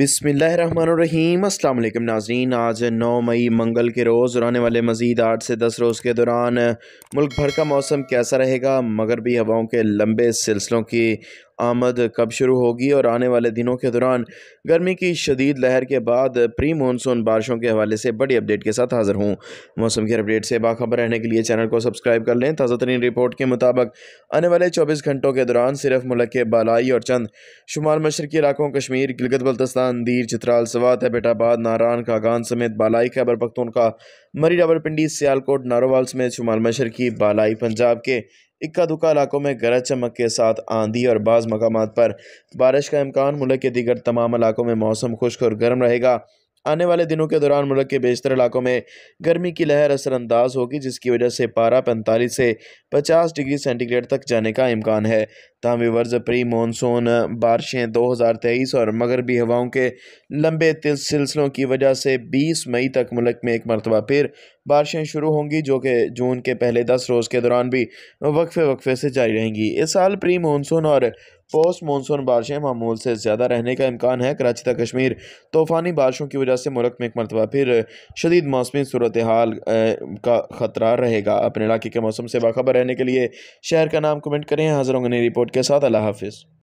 बिसमीम अल्लाम नाजरीन आज 9 मई मंगल के रोज़ और आने वाले मज़ीद आठ से दस रोज़ के दौरान मुल्क भर का मौसम कैसा रहेगा मगरबी हवाओं के लंबे सिलसिलों की आमद कब शुरू होगी और आने वाले दिनों के दौरान गर्मी की शदीद लहर के बाद प्री मानसून बारिशों के हवाले से बड़ी अपडेट के साथ हाजिर हूँ मौसम की अपडेट से बाखबर रहने के लिए चैनल को सब्सक्राइब कर लें ताज़ा तरीन रिपोर्ट के मुताबिक आने वाले चौबीस घंटों के दौरान सिर्फ मुल्क के बालाई और चंद शुमाल मशरकी इलाकों कश्मीर गिलगत बल्तस्तान दीर चित्राल सवात बेटाबाद नारान खागान समेत बालाई खैबर पख्तूनखा मरी रावलपिंडी सियालकोट नारोवाल समेत शुमाल मशरकी बालाई पंजाब के इक्का दुक्का इलाकों में गरज चमक के साथ आंधी और बाज़ मकाम पर बारिश का इम्कान मुल्क के दीगर तमाम इलाकों में मौसम खुश्क और गर्म रहेगा आने वाले दिनों के दौरान मुल्क के बेशतर इलाकों में गर्मी की लहर असरअंदाज होगी जिसकी वजह से पारा पैंतालीस से पचास डिग्री सेंटीग्रेड तक जाने का इम्कान है तमामी वर्ज प्री मानसून बारिशें दो हज़ार तेईस और मगरबी हवाओं के लंबे सिलसिलों की वजह से बीस मई तक मुल्क में एक मरतबा फिर बारिशें शुरू होंगी जो कि जून के पहले दस रोज़ के दौरान भी वक्फे वक्फे से जारी रहेंगी इस साल प्री मानसून और पोस्ट मानसून बारिशें मामूल से ज़्यादा रहने का इम्कान है कराची तक कश्मीर तूफ़ानी बारिशों की वजह से मुल्क में एक मरतबा फिर शदीद मौसमी सूरत हाल का ख़तरा रहेगा अपने इलाके के मौसम से बाखबर रहने के लिए शहर का नाम कमेंट करें हाजिर होंगे रिपोर्ट के साथ अल्लाह हाफिज़